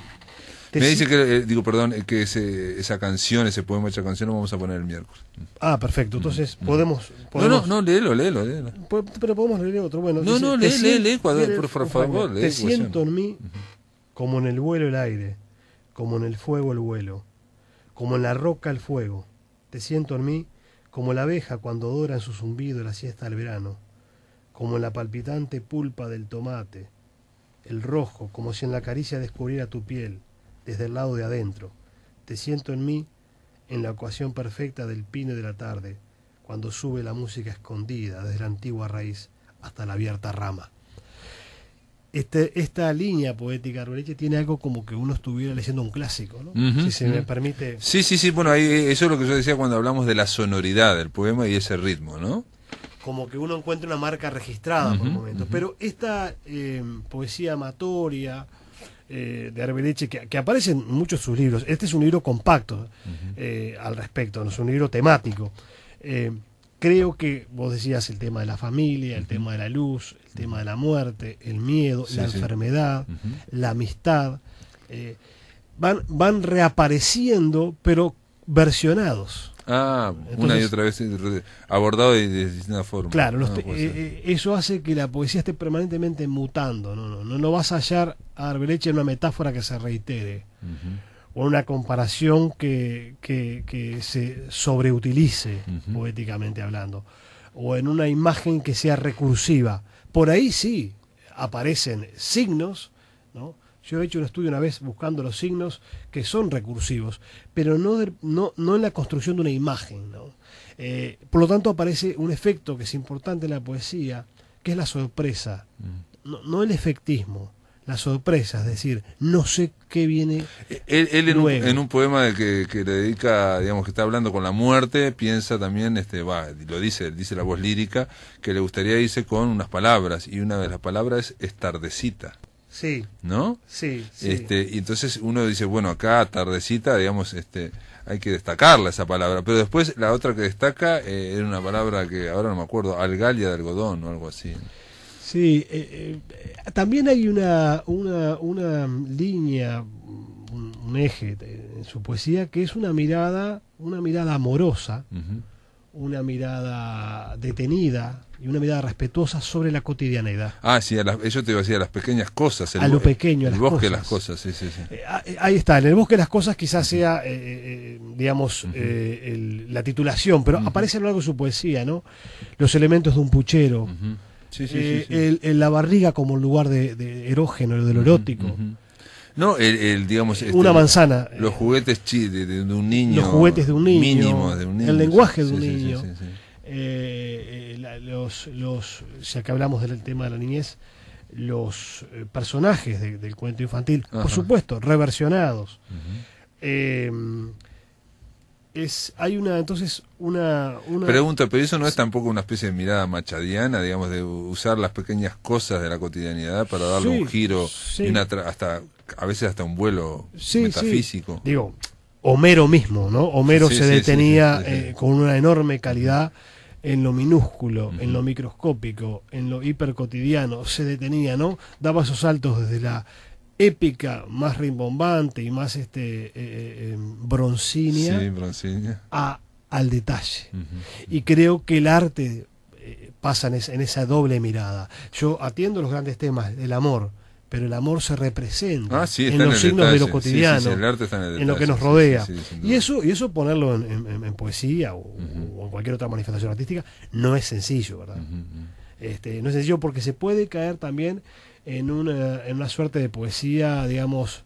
me dice que, eh, digo, perdón, eh, que esa canción, ese poema, esa canción lo vamos a poner el miércoles. Ah, perfecto. Entonces, podemos, No, no, no, léelo, léelo, léelo. pero podemos leer otro. Bueno, no, no, lee, lee, por, favor. te siento en mí como en el vuelo el aire, como en el fuego el vuelo, como en la roca el fuego. Te siento en mí como la abeja cuando dora en su zumbido la siesta del verano, como en la palpitante pulpa del tomate, el rojo, como si en la caricia descubriera tu piel desde el lado de adentro. Te siento en mí, en la ecuación perfecta del pino de la tarde, cuando sube la música escondida desde la antigua raíz hasta la abierta rama. Este, esta línea poética Arboliche, tiene algo como que uno estuviera leyendo un clásico, ¿no? si se me permite. Sí, sí, sí, bueno, eso es lo que yo decía cuando hablamos de la sonoridad del poema y ese ritmo, ¿no? Como que uno encuentra una marca registrada por Pero esta eh, poesía amatoria, eh, de Arbeleche, que, aparecen muchos de sus libros. Este es un libro compacto eh, al respecto, no es un libro temático. Eh, creo que vos decías el tema de la familia, el tema de la luz, el tema de la muerte, el miedo, la enfermedad, la amistad, eh, van, van reapareciendo, pero versionados. Ah, una y otra vez abordado de, distintas formas. Claro, ah, eh, eh, eso hace que la poesía esté permanentemente mutando. No, no, no, vas a hallar a Arbeleche en una metáfora que se reitere. o en o una comparación que, se sobreutilice poéticamente hablando, o en una imagen que sea recursiva. Por ahí sí aparecen signos, ¿no? Yo he hecho un estudio una vez buscando los signos que son recursivos, pero no, no, no en la construcción de una imagen. ¿no? Eh, por lo tanto, aparece un efecto que es importante en la poesía, que es la sorpresa, mm. no, el efectismo. La sorpresa, es decir, no sé qué viene. Él, en, Un, poema de que, le dedica, digamos, que está hablando con la muerte, piensa también, este, va, lo dice, dice la voz lírica, que le gustaría irse con unas palabras, y una de las palabras es tardecita. Sí. ¿No? Sí, este, y entonces uno dice, bueno, acá tardecita, digamos, este, hay que destacarla esa palabra. Pero después la otra que destaca eh, era una palabra que ahora no me acuerdo, algalia de algodón o algo así. Sí, eh, eh, también hay una, una, una línea, un, eje en su poesía que es una mirada, una mirada amorosa, una mirada detenida, y una mirada respetuosa sobre la cotidianidad Ah, sí, yo te iba a decir a las pequeñas cosas. El, a lo pequeño, a las El bosque de las cosas, sí, sí, sí. Eh, ah, eh, ahí está, en el bosque de las cosas quizás sea, eh, digamos, la titulación, pero aparece a lo largo de su poesía, ¿no? Los elementos de un puchero, sí, sí, sí, la barriga como lugar de, de erógeno, del erótico. No, el, digamos. Este, una manzana. Los juguetes de, de, un niño. Los juguetes de un niño. Mínimo de un niño. El lenguaje de un niño. Eh, eh, los, los, ya que hablamos del tema de la niñez, los eh, personajes del cuento infantil, por supuesto, reversionados. es, hay una, entonces, una, Pregunta, pero eso no es tampoco una especie de mirada machadiana, digamos, de usar las pequeñas cosas de la cotidianidad para darle un giro, hasta, a veces hasta un vuelo metafísico. Digo, Homero mismo, ¿no? Homero se detenía con una enorme calidad en lo minúsculo, en lo microscópico, en lo hipercotidiano, se detenía, ¿no? Daba esos saltos desde la épica, más rimbombante y más este eh, eh, em, A, al detalle. Y creo que el arte eh, pasa en, en, esa doble mirada. Yo atiendo los grandes temas, del amor, pero el amor se representa ah, en los signos de lo cotidiano, en, lo que nos rodea. y eso y eso ponerlo en, poesía o, en cualquier otra manifestación artística no es sencillo, ¿verdad? este, no es sencillo porque se puede caer también en una, en una suerte de poesía, digamos,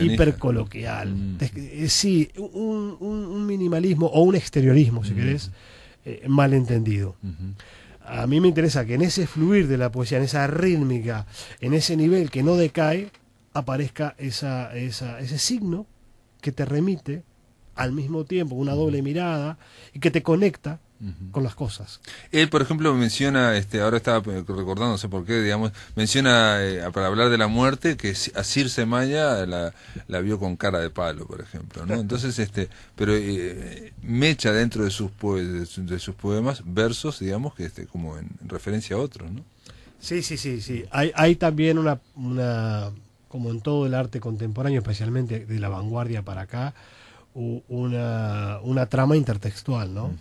hipercoloquial. Mm. Eh, sí, un, minimalismo o un exteriorismo, si mm. querés, eh, malentendido a mí me interesa que en ese fluir de la poesía, en esa rítmica, en ese nivel que no decae, aparezca esa, esa, ese signo que te remite al mismo tiempo, una doble mirada, y que te conecta con las cosas. Él, por ejemplo, menciona, este, ahora estaba eh, recordándose por qué, digamos, menciona eh, para hablar de la muerte que a Circe Maya la, vio con cara de palo, por ejemplo, ¿no? Entonces, este, pero eh, mecha dentro de sus, de sus poemas versos, digamos, que este, como en, referencia a otros, ¿no? Sí, sí, sí, sí. Hay, hay también una, como en todo el arte contemporáneo, especialmente de la vanguardia para acá, una, una trama intertextual, ¿no?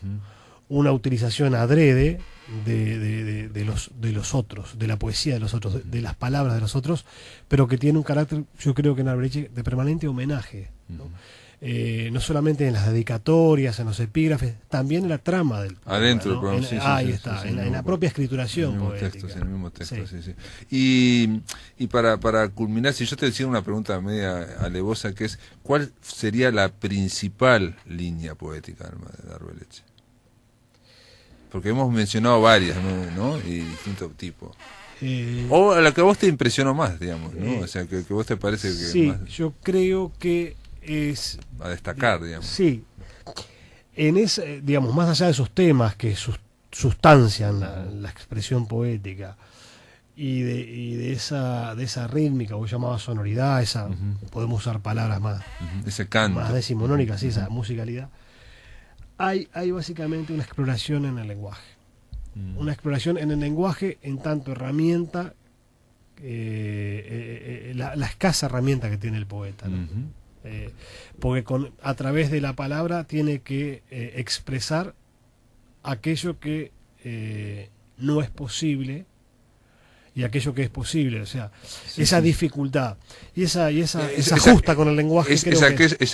una utilización adrede de, los, de los otros, de la poesía de los otros, de, las palabras de los otros, pero que tiene un carácter, yo creo que en de permanente homenaje. Eh, ¿no? solamente en las dedicatorias, en los epígrafes, también en la trama del Adentro, en, sí, Ahí está, en, la propia escrituración. En el mismo texto sí. Y, y para, para culminar, si yo te decía una pregunta media alevosa, que es, ¿cuál sería la principal línea poética de Arbeleche? Porque hemos mencionado varias, ¿no? Y distintos tipos. Eh, o la que a vos te impresionó más, digamos, ¿no? Eh, o sea, que, que, vos te parece que... Sí, yo creo que es... A destacar, digamos. Sí. En ese, eh, digamos, más allá de esos temas que sustancian la, la expresión poética y de, de esa de esa rítmica, O llamada sonoridad, esa podemos usar palabras más... Ese canto. Más decimonónica, sí, esa musicalidad hay, básicamente una exploración en el lenguaje. Mm. Una exploración en el lenguaje en tanto herramienta, eh, eh, eh, la, escasa herramienta que tiene el poeta. porque a través de la palabra tiene que expresar aquello que no es posible y aquello que es posible, o sea, esa dificultad y esa y esa, eh, esa justa con el lenguaje. Es,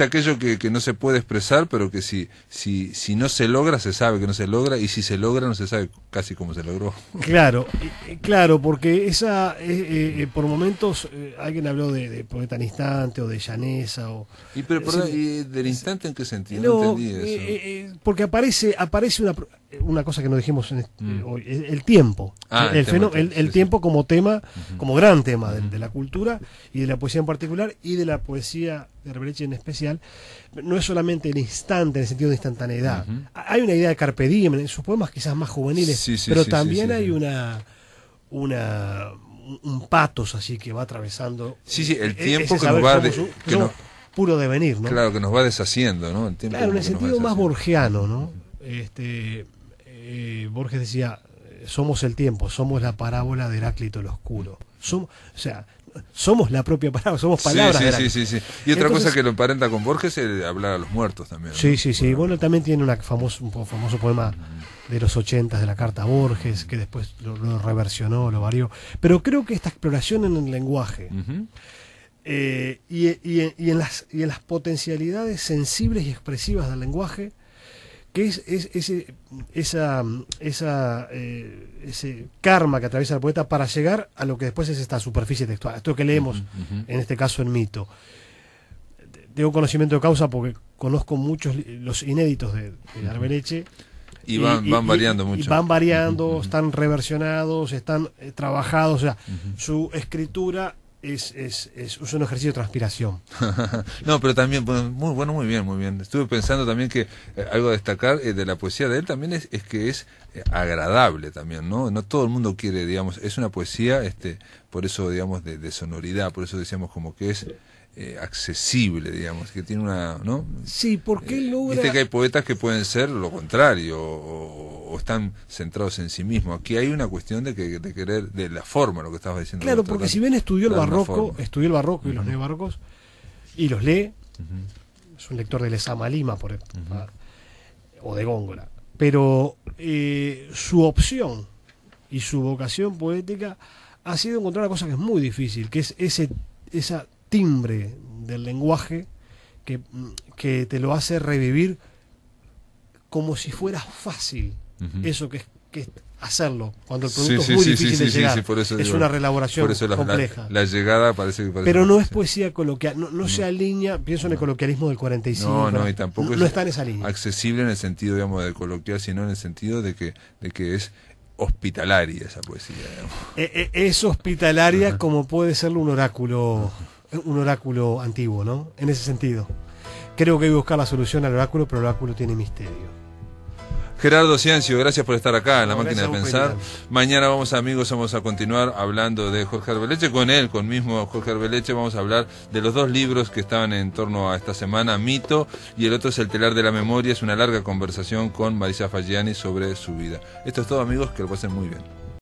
aquello, que no se puede expresar, pero que si, si, si no se logra, se sabe que no se logra, y si se logra, no se sabe casi cómo se logró. Claro, claro, porque esa, eh, eh, por momentos, alguien habló de, poeta en instante o de Llanesa, O, y, del instante en qué sentido? No, no entendí eso. porque aparece, aparece una eh, una cosa que no dijimos en este, mm. hoy, ah, el tiempo. el, tiempo como tema, como gran tema de, la cultura y de la poesía en particular y de la poesía de Reveleche en especial. No es solamente el instante, en el sentido de instantaneidad. Hay una idea de Carpe Diem en sus poemas quizás más juveniles, pero también hay una... un patos así que va atravesando. Sí, sí, el e-, tiempo que nos va puro devenir, ¿no? Claro, que nos va deshaciendo, ¿no? claro, en el sentido más borgiano, ¿no? Eh, Borges decía, somos el tiempo, somos la parábola de Heráclito el Oscuro. Somos, o sea, somos la propia parábola, somos palabras. Sí, sí, sí, sí, Y otra cosa que lo emparenta con Borges es hablar a los muertos también. Sí, sí, sí. Bueno, también tiene famoso, un famoso poema de los ochentas de la carta Borges, que después lo, reversionó, lo varió. Pero creo que esta exploración en el lenguaje eh, y, en las, y en las potencialidades sensibles y expresivas del lenguaje ¿Qué es, ese, esa, esa, eh, ese karma que atraviesa el poeta para llegar a lo que después es esta superficie textual, esto que leemos, en este caso en mito. Tengo conocimiento de causa porque conozco muchos los inéditos de, de Arbeleche. Y van, van variando mucho. Y van variando, están reversionados, están eh, trabajados, o sea, su escritura es, es, es, un ejercicio de transpiración. [laughs] no, pero también, muy bueno, muy bien, muy bien. Estuve pensando también que eh, algo a destacar eh, de la poesía de él también es, es que es eh, agradable también, ¿no? No todo el mundo quiere, digamos, es una poesía, este, por eso, digamos, de, de sonoridad, por eso decíamos como que es... Eh, accesible, digamos, que tiene una, ¿no? Sí, porque él eh, logra... Viste que hay poetas que pueden ser lo contrario, o, están centrados en sí mismos. Aquí hay una cuestión de, que, querer, de la forma, lo que estabas diciendo. Claro, porque si bien estudió el barroco, estudió el barroco y los neobarrocos, y los lee, es un lector de Lesama Lima, por ejemplo, o de Góngora, pero eh, su opción y su vocación poética ha sido encontrar una cosa que es muy difícil, que es ese, esa timbre del lenguaje que, te lo hace revivir como si fuera fácil eso que, es hacerlo cuando el producto sí, es muy difícil de por eso es una relaboración la, compleja llegada parece que parece pero no es poesía coloquial no, se alinea pienso en el coloquialismo del 45 no no y tampoco es está en esa línea accesible en el sentido digamos de coloquial sino en el sentido de que de que es hospitalaria esa poesía e, e, es hospitalaria como puede serlo un oráculo un oráculo antiguo, ¿no? En ese sentido. Creo que hay que buscar la solución al oráculo, pero el oráculo tiene misterio. Gerardo Ciencio, gracias por estar acá en la máquina de pensar. Mañana vamos amigos, vamos a continuar hablando de Jorge Arbeleche, con él, con mismo Jorge Arbeleche, vamos a hablar de los dos libros que estaban en torno a esta semana, Mito y el otro es El telar de la memoria, es una larga conversación con Marisa Fagiani sobre su vida. Esto es todo amigos, que lo pasen muy bien.